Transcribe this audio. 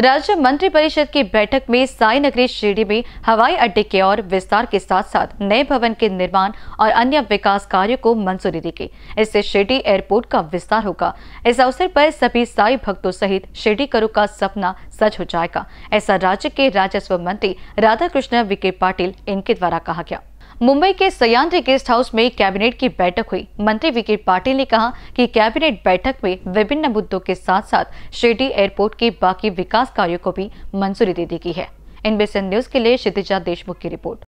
राज्य मंत्रिपरिषद की बैठक में साई नगरी शिरडी में हवाई अड्डे के और विस्तार के साथ साथ नए भवन के निर्माण और अन्य विकास कार्यो को मंजूरी दी गई इससे शिरडी एयरपोर्ट का विस्तार होगा इस अवसर पर सभी साई भक्तों सहित शिरडी करो का सपना सच हो जाएगा ऐसा राज्य के राजस्व मंत्री राधा कृष्ण विखे पाटिल इनके द्वारा कहा गया मुंबई के सयांद्री गेस्ट हाउस में कैबिनेट की बैठक हुई मंत्री वीके पाटिल ने कहा कि कैबिनेट बैठक में विभिन्न मुद्दों के साथ साथ शिरडी एयरपोर्ट के बाकी विकास कार्यों को भी मंजूरी दे दी गई है इनबेसन न्यूज के लिए क्षितिजा देशमुख की रिपोर्ट